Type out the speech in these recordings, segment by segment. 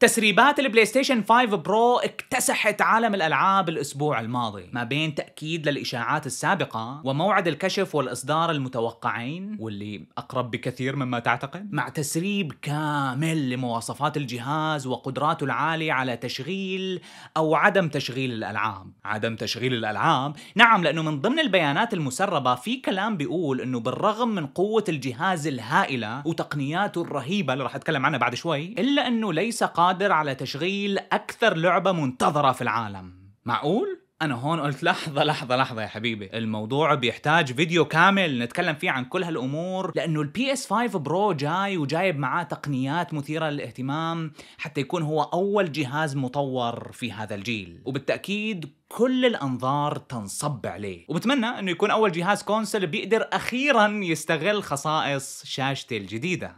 تسريبات البلاي ستيشن 5 برو اكتسحت عالم الالعاب الاسبوع الماضي ما بين تاكيد للاشاعات السابقه وموعد الكشف والاصدار المتوقعين واللي اقرب بكثير مما تعتقد مع تسريب كامل لمواصفات الجهاز وقدراته العاليه على تشغيل او عدم تشغيل الالعاب عدم تشغيل الالعاب نعم لانه من ضمن البيانات المسربه في كلام بيقول انه بالرغم من قوه الجهاز الهائله وتقنياته الرهيبه اللي راح اتكلم عنها بعد شوي الا انه ليس قادر قادر على تشغيل أكثر لعبة منتظرة في العالم معقول؟ أنا هون قلت لحظة لحظة لحظة يا حبيبي الموضوع بيحتاج فيديو كامل نتكلم فيه عن كل هالأمور لأنه البي اس 5 برو جاي وجايب معاه تقنيات مثيرة للاهتمام حتى يكون هو أول جهاز مطور في هذا الجيل وبالتأكيد كل الانظار تنصب عليه وبتمنى انه يكون اول جهاز كونسل بيقدر اخيرا يستغل خصائص شاشته الجديده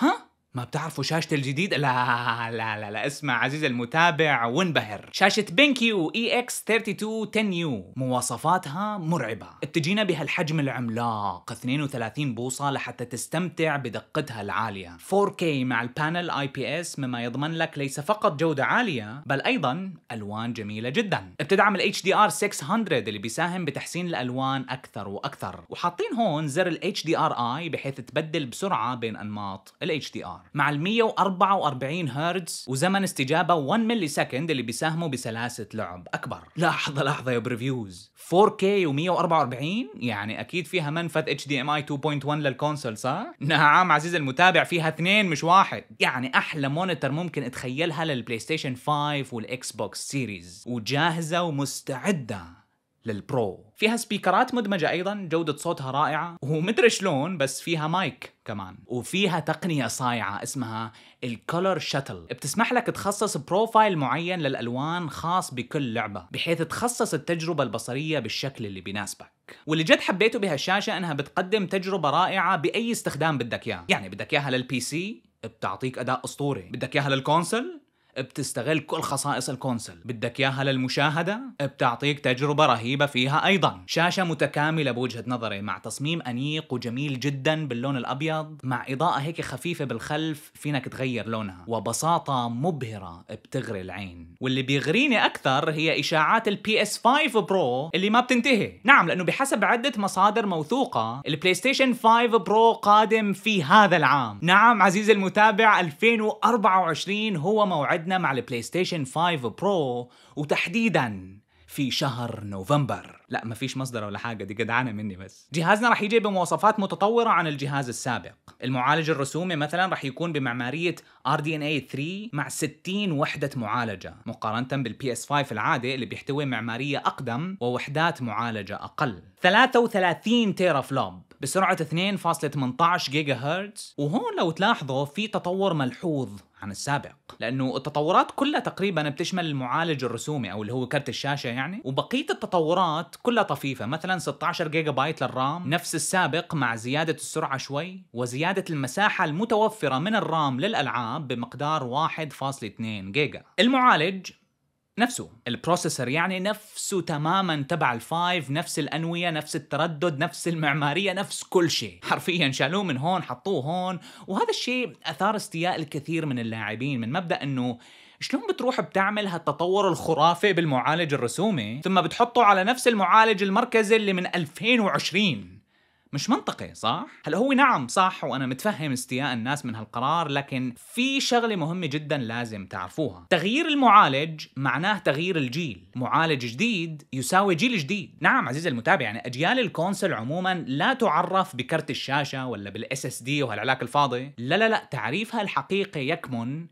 ها ما بتعرفوا شاشة الجديد؟ لا لا لا لا اسمع عزيز المتابع وانبهر شاشة بنكي و اي اكس يو مواصفاتها مرعبة بتجينا بهالحجم العملاق 32 بوصة لحتى تستمتع بدقتها العالية 4K مع البانل اي بي اس مما يضمن لك ليس فقط جودة عالية بل ايضا الوان جميلة جدا بتدعم ال HDR 600 اللي بيساهم بتحسين الالوان اكثر واكثر وحاطين هون زر ال HDRI بحيث تبدل بسرعة بين انماط ال HDR مع ال 144 هرتز وزمن استجابة 1 ملي سكند اللي بيساهموا بسلاسة لعب أكبر لحظة لحظة يا بريفيوز 4K و 144 يعني أكيد فيها منفذ HDMI 2.1 للكونسول صح؟ نعم عزيزي المتابع فيها اثنين مش واحد يعني أحلى مونيتر ممكن اتخيلها للبلاي ستيشن 5 والإكس بوكس سيريز وجاهزة ومستعدة للبرو فيها سبيكرات مدمجة أيضا جودة صوتها رائعة ومدري شلون بس فيها مايك كمان وفيها تقنية صايعة اسمها الكولر شتل بتسمح لك تخصص بروفايل معين للألوان خاص بكل لعبة بحيث تخصص التجربة البصرية بالشكل اللي بيناسبك واللي جد حبيته بهالشاشة انها بتقدم تجربة رائعة بأي استخدام بدك اياه يعني بدك اياها للبي سي بتعطيك اداء اسطوري بدك اياها للكونسل بتستغل كل خصائص الكونسل بدك اياها للمشاهده بتعطيك تجربه رهيبه فيها ايضا شاشه متكامله بوجهه نظري مع تصميم انيق وجميل جدا باللون الابيض مع اضاءه هيك خفيفه بالخلف فينك تغير لونها وبساطه مبهره بتغري العين واللي بيغريني اكثر هي اشاعات البي اس 5 برو اللي ما بتنتهي نعم لانه بحسب عده مصادر موثوقه البلاي ستيشن 5 برو قادم في هذا العام نعم عزيزي المتابع 2024 هو موعد عندنا مع البلاي ستيشن 5 برو وتحديدا في شهر نوفمبر لا ما فيش مصدر ولا حاجة دي جدعانة مني بس جهازنا رح يجي بمواصفات متطورة عن الجهاز السابق المعالج الرسومي مثلا رح يكون بمعمارية RDNA 3 إيه مع 60 وحدة معالجة مقارنة بالبي PS5 العادي اللي بيحتوي معمارية أقدم ووحدات معالجة أقل 33 تيرا فلوب بسرعة 2.18 جيجا هرتز وهون لو تلاحظوا في تطور ملحوظ عن السابق لانه التطورات كلها تقريبا بتشمل المعالج الرسومي او اللي هو كرت الشاشه يعني وبقيه التطورات كلها طفيفه مثلا 16 جيجا بايت للرام نفس السابق مع زياده السرعه شوي وزياده المساحه المتوفره من الرام للالعاب بمقدار 1.2 جيجا المعالج نفسه البروسيسور يعني نفسه تماما تبع الفايف نفس الأنوية نفس التردد نفس المعمارية نفس كل شيء حرفيا شالوه من هون حطوه هون وهذا الشيء أثار استياء الكثير من اللاعبين من مبدأ أنه شلون بتروح بتعمل هالتطور الخرافي بالمعالج الرسومي ثم بتحطه على نفس المعالج المركزي اللي من 2020 مش منطقي صح؟ هلا هو نعم صح وانا متفهم استياء الناس من هالقرار لكن في شغله مهمه جدا لازم تعرفوها، تغيير المعالج معناه تغيير الجيل، معالج جديد يساوي جيل جديد، نعم عزيزي المتابع يعني اجيال الكونسل عموما لا تعرف بكرت الشاشه ولا بالاس اس دي وهالعلاك الفاضي، لا لا لا تعريفها الحقيقي يكمن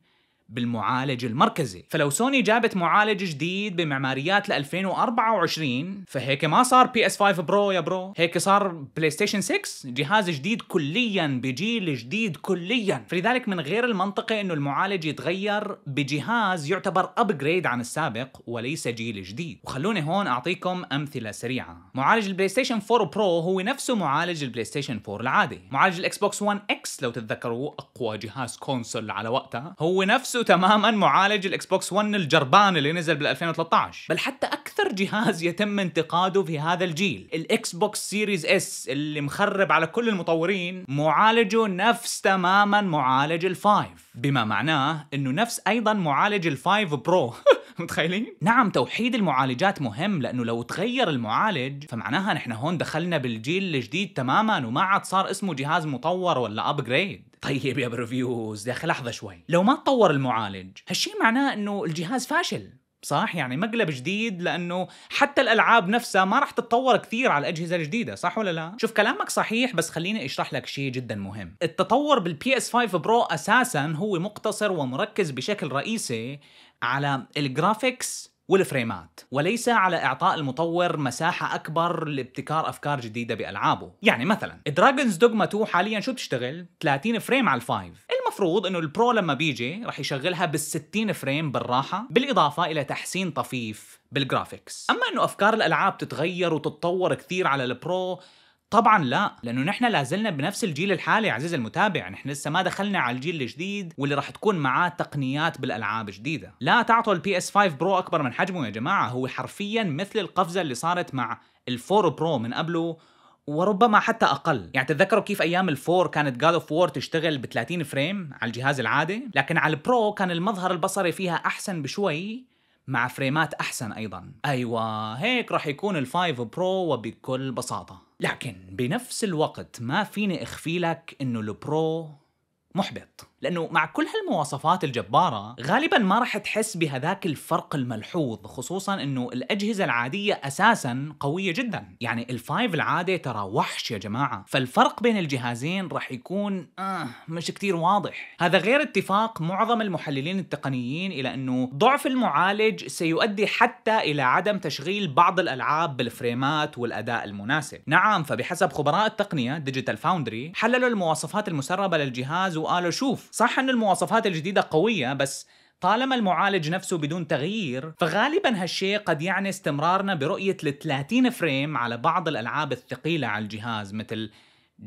بالمعالج المركزي فلو سوني جابت معالج جديد بمعماريات ل 2024 فهيك ما صار بي اس 5 برو يا برو هيك صار بلاي ستيشن 6 جهاز جديد كليا بجيل جديد كليا فلذلك من غير المنطقة انه المعالج يتغير بجهاز يعتبر ابجريد عن السابق وليس جيل جديد وخلوني هون اعطيكم امثلة سريعة معالج البلاي ستيشن 4 برو هو نفسه معالج البلاي ستيشن 4 العادي معالج الاكس بوكس 1 اكس لو تتذكروا اقوى جهاز كونسول على وقتها هو نفسه تماما معالج الاكس بوكس 1 الجربان اللي نزل بال 2013 بل حتى اكثر جهاز يتم انتقاده في هذا الجيل الاكس بوكس سيريز اس اللي مخرب على كل المطورين معالجه نفس تماما معالج الفايف بما معناه انه نفس ايضا معالج الفايف برو متخيلين؟ نعم توحيد المعالجات مهم لانه لو تغير المعالج فمعناها نحن هون دخلنا بالجيل الجديد تماما وما عاد صار اسمه جهاز مطور ولا ابجريد طيب يا بريفيوز يا اخي لحظه شوي لو ما تطور المعالج هالشي معناه انه الجهاز فاشل صح يعني مقلب جديد لانه حتى الالعاب نفسها ما راح تتطور كثير على الاجهزه الجديده صح ولا لا شوف كلامك صحيح بس خليني اشرح لك شيء جدا مهم التطور بالبي اس 5 برو اساسا هو مقتصر ومركز بشكل رئيسي على الجرافيكس والفريمات وليس على إعطاء المطور مساحة أكبر لابتكار أفكار جديدة بألعابه يعني مثلا دراجونز دوغما 2 حاليا شو بتشتغل 30 فريم على الفايف المفروض انه البرو لما بيجي رح يشغلها بال60 فريم بالراحه بالاضافه الى تحسين طفيف بالجرافيكس اما انه افكار الالعاب تتغير وتتطور كثير على البرو طبعا لا لانه نحن لازلنا بنفس الجيل الحالي عزيزي المتابع نحن لسه ما دخلنا على الجيل الجديد واللي راح تكون معاه تقنيات بالالعاب جديده لا تعطوا البي اس 5 برو اكبر من حجمه يا جماعه هو حرفيا مثل القفزه اللي صارت مع الفور برو من قبله وربما حتى اقل يعني تتذكروا كيف ايام الفور كانت جاد اوف وور تشتغل ب 30 فريم على الجهاز العادي لكن على البرو كان المظهر البصري فيها احسن بشوي مع فريمات احسن ايضا ايوه هيك راح يكون الفايف برو وبكل بساطه لكن بنفس الوقت ما فيني اخفي لك انه البرو محبط لانه مع كل هالمواصفات الجباره غالبا ما راح تحس بهذاك الفرق الملحوظ خصوصا انه الاجهزه العاديه اساسا قويه جدا يعني الفايف العاده ترى وحش يا جماعه فالفرق بين الجهازين راح يكون آه مش كتير واضح هذا غير اتفاق معظم المحللين التقنيين الى انه ضعف المعالج سيؤدي حتى الى عدم تشغيل بعض الالعاب بالفريمات والاداء المناسب نعم فبحسب خبراء التقنيه ديجيتال فاوندري حللوا المواصفات المسربه للجهاز وقالوا شوف صح أن المواصفات الجديدة قوية بس طالما المعالج نفسه بدون تغيير فغالبا هالشيء قد يعني استمرارنا برؤية ال 30 فريم على بعض الألعاب الثقيلة على الجهاز مثل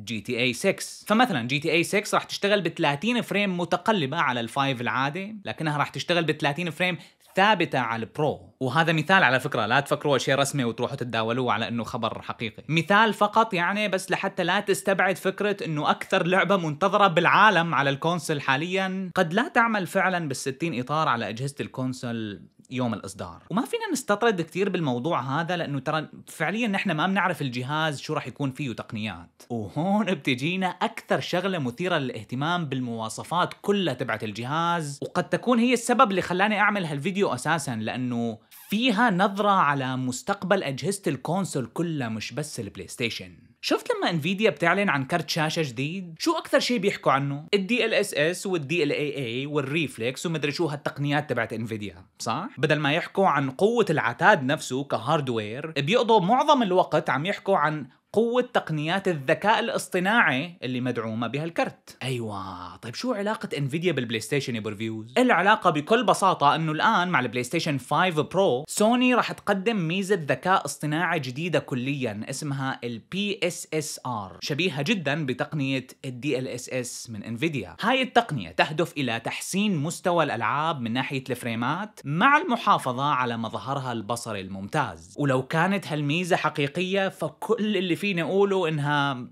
جي تي اي 6 فمثلا جي تي اي 6 راح تشتغل ب 30 فريم متقلبة الفايف ال5 العادي لكنها راح تشتغل ب 30 فريم ثابته على البرو وهذا مثال على فكره لا تفكروا شيء رسمي وتروحوا تتداولوه على انه خبر حقيقي مثال فقط يعني بس لحتى لا تستبعد فكره انه اكثر لعبه منتظره بالعالم على الكونسل حاليا قد لا تعمل فعلا بالستين اطار على اجهزه الكونسل يوم الاصدار وما فينا نستطرد كثير بالموضوع هذا لانه ترى فعليا نحن ما بنعرف الجهاز شو راح يكون فيه تقنيات وهون بتجينا اكثر شغله مثيره للاهتمام بالمواصفات كلها تبعت الجهاز وقد تكون هي السبب اللي خلاني اعمل هالفيديو اساسا لانه فيها نظره على مستقبل اجهزه الكونسول كلها مش بس البلاي ستيشن شفت لما انفيديا بتعلن عن كرت شاشه جديد شو اكثر شيء بيحكوا عنه الدي ال اس اس والدي ال اي اي والريفلكس ومدري شو هالتقنيات تبعت انفيديا صح بدل ما يحكوا عن قوه العتاد نفسه كهاردوير بيقضوا معظم الوقت عم يحكوا عن قوة تقنيات الذكاء الاصطناعي اللي مدعومة بها الكرت أيوة طيب شو علاقة انفيديا بالبلاي ستيشن ريفيوز العلاقة بكل بساطة انه الآن مع البلاي ستيشن 5 برو سوني راح تقدم ميزة ذكاء اصطناعي جديدة كليا اسمها البي اس اس ار شبيهة جدا بتقنية الدي ال اس اس من انفيديا هاي التقنية تهدف إلى تحسين مستوى الألعاب من ناحية الفريمات مع المحافظة على مظهرها البصري الممتاز ولو كانت هالميزة حقيقية فكل اللي فيني اقوله انها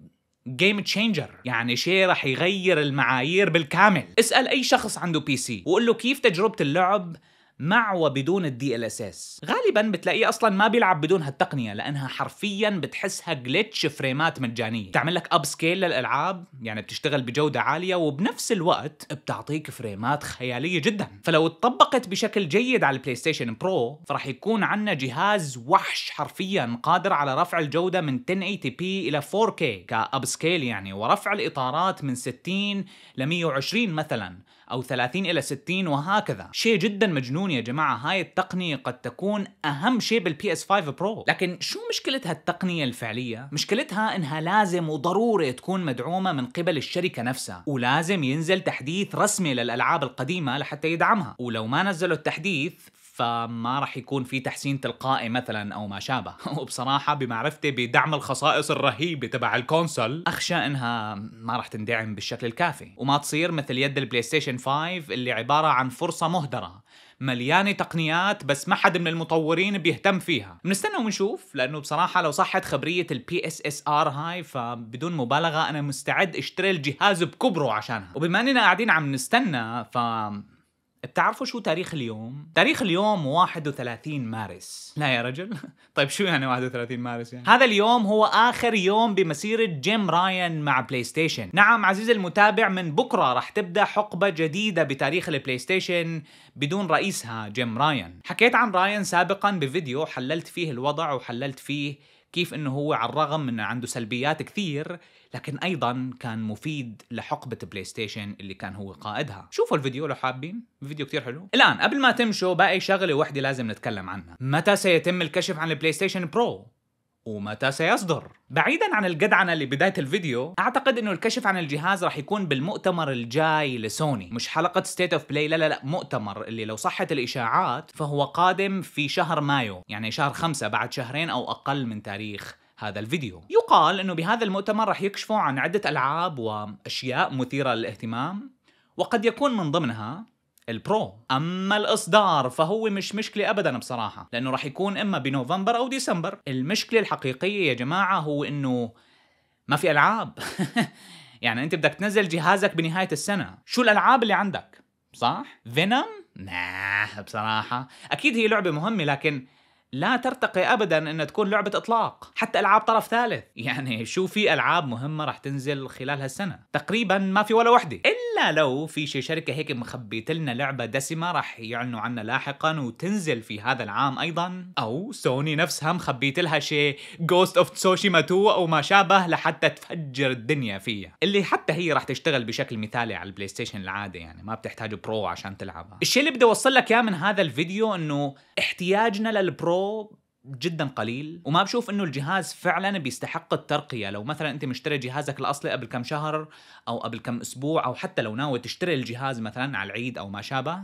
جيم تشينجر يعني شيء رح يغير المعايير بالكامل اسال اي شخص عنده بي سي وقول له كيف تجربه اللعب مع وبدون الدي ال اس اس غالبا بتلاقيه اصلا ما بيلعب بدون هالتقنيه لانها حرفيا بتحسها جلتش فريمات مجانيه بتعمل لك اب سكيل للالعاب يعني بتشتغل بجوده عاليه وبنفس الوقت بتعطيك فريمات خياليه جدا فلو اتطبقت بشكل جيد على البلاي ستيشن برو فراح يكون عندنا جهاز وحش حرفيا قادر على رفع الجوده من 1080p الى 4K كاب سكيل يعني ورفع الاطارات من 60 ل 120 مثلا أو 30 إلى 60 وهكذا شيء جدا مجنون يا جماعة هاي التقنية قد تكون أهم شيء بالبي اس 5 برو لكن شو مشكلة هالتقنية الفعلية؟ مشكلتها إنها لازم وضروري تكون مدعومة من قبل الشركة نفسها ولازم ينزل تحديث رسمي للألعاب القديمة لحتى يدعمها ولو ما نزلوا التحديث فما راح يكون في تحسين تلقائي مثلا او ما شابه وبصراحه بمعرفتي بدعم الخصائص الرهيبه تبع الكونسول اخشى انها ما راح تندعم بالشكل الكافي وما تصير مثل يد البلاي ستيشن 5 اللي عباره عن فرصه مهدره مليانه تقنيات بس ما حد من المطورين بيهتم فيها بنستنى ونشوف لانه بصراحه لو صحت خبريه البي اس اس ار هاي فبدون مبالغه انا مستعد اشتري الجهاز بكبره عشانها وبما اننا قاعدين عم نستنى ف بتعرفوا شو تاريخ اليوم؟ تاريخ اليوم 31 مارس لا يا رجل طيب شو يعني 31 مارس يعني؟ هذا اليوم هو آخر يوم بمسيرة جيم راين مع بلاي ستيشن نعم عزيزي المتابع من بكرة رح تبدأ حقبة جديدة بتاريخ البلاي ستيشن بدون رئيسها جيم راين حكيت عن راين سابقا بفيديو حللت فيه الوضع وحللت فيه كيف انه هو على الرغم من عنده سلبيات كثير لكن ايضا كان مفيد لحقبه بلاي ستيشن اللي كان هو قائدها شوفوا الفيديو لو حابين الفيديو كثير حلو الان قبل ما تمشوا باقي شغله واحده لازم نتكلم عنها متى سيتم الكشف عن البلاي ستيشن برو ومتى سيصدر بعيدا عن الجدعنة اللي بداية الفيديو أعتقد أنه الكشف عن الجهاز راح يكون بالمؤتمر الجاي لسوني مش حلقة ستيت اوف بلاي لا لا لا مؤتمر اللي لو صحت الإشاعات فهو قادم في شهر مايو يعني شهر خمسة بعد شهرين أو أقل من تاريخ هذا الفيديو يقال أنه بهذا المؤتمر راح يكشفوا عن عدة ألعاب وأشياء مثيرة للاهتمام وقد يكون من ضمنها البرو اما الاصدار فهو مش مشكله ابدا بصراحه لانه راح يكون اما بنوفمبر او ديسمبر المشكله الحقيقيه يا جماعه هو انه ما في العاب يعني انت بدك تنزل جهازك بنهايه السنه شو الالعاب اللي عندك صح فينوم ناه بصراحه اكيد هي لعبه مهمه لكن لا ترتقي ابدا انها تكون لعبه اطلاق حتى العاب طرف ثالث يعني شو في العاب مهمه راح تنزل خلال هالسنه تقريبا ما في ولا وحده الا لو في شي شركه هيك مخبيت لنا لعبه دسمه راح يعلنوا عنها لاحقا وتنزل في هذا العام ايضا او سوني نفسها مخبيت لها شي جوست اوف تسوشيما 2 او ما شابه لحتى تفجر الدنيا فيها اللي حتى هي راح تشتغل بشكل مثالي على البلاي ستيشن العاده يعني ما بتحتاج برو عشان تلعبها الشيء اللي بدي اوصل لك اياه من هذا الفيديو انه احتياجنا للبرو جدا قليل وما بشوف انه الجهاز فعلا بيستحق الترقيه لو مثلا انت مشتري جهازك الاصلي قبل كم شهر او قبل كم اسبوع او حتى لو ناوي تشتري الجهاز مثلا على العيد او ما شابه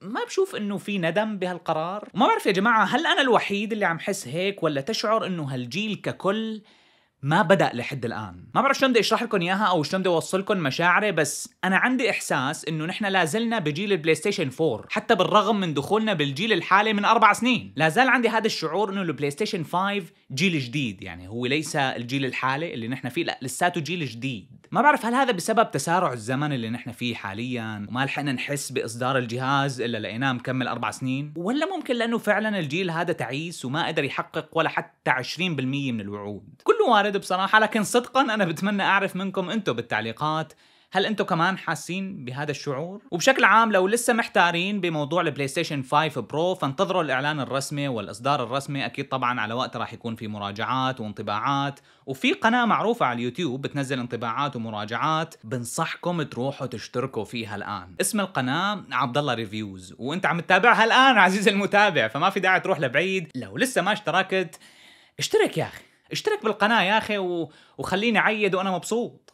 ما بشوف انه في ندم بهالقرار ما بعرف يا جماعه هل انا الوحيد اللي عم حس هيك ولا تشعر انه هالجيل ككل ما بدا لحد الان ما بعرف شلون بدي اشرح لكم اياها او شلون بدي اوصلكم مشاعري بس انا عندي احساس انه نحن لا زلنا بجيل البلاي ستيشن 4 حتى بالرغم من دخولنا بالجيل الحالي من اربع سنين لا زال عندي هذا الشعور انه البلاي ستيشن 5 جيل جديد يعني هو ليس الجيل الحالي اللي نحن فيه لا لساته جيل جديد ما بعرف هل هذا بسبب تسارع الزمن اللي نحن فيه حاليا وما لحقنا نحس باصدار الجهاز الا لقيناه مكمل اربع سنين ولا ممكن لانه فعلا الجيل هذا تعيس وما قدر يحقق ولا حتى 20% من الوعود كله وارد بصراحه لكن صدقا انا بتمنى اعرف منكم انتم بالتعليقات هل انتم كمان حاسين بهذا الشعور وبشكل عام لو لسه محتارين بموضوع البلاي ستيشن 5 برو فانتظروا الاعلان الرسمي والاصدار الرسمي اكيد طبعا على وقت راح يكون في مراجعات وانطباعات وفي قناه معروفه على اليوتيوب بتنزل انطباعات ومراجعات بنصحكم تروحوا تشتركوا فيها الان اسم القناه عبد الله ريفيوز وانت عم تتابعها الان عزيزي المتابع فما في داعي تروح لبعيد لو لسه ما اشتركت اشترك يا اخي اشترك بالقناه يا اخي و... وخليني عيد وانا مبسوط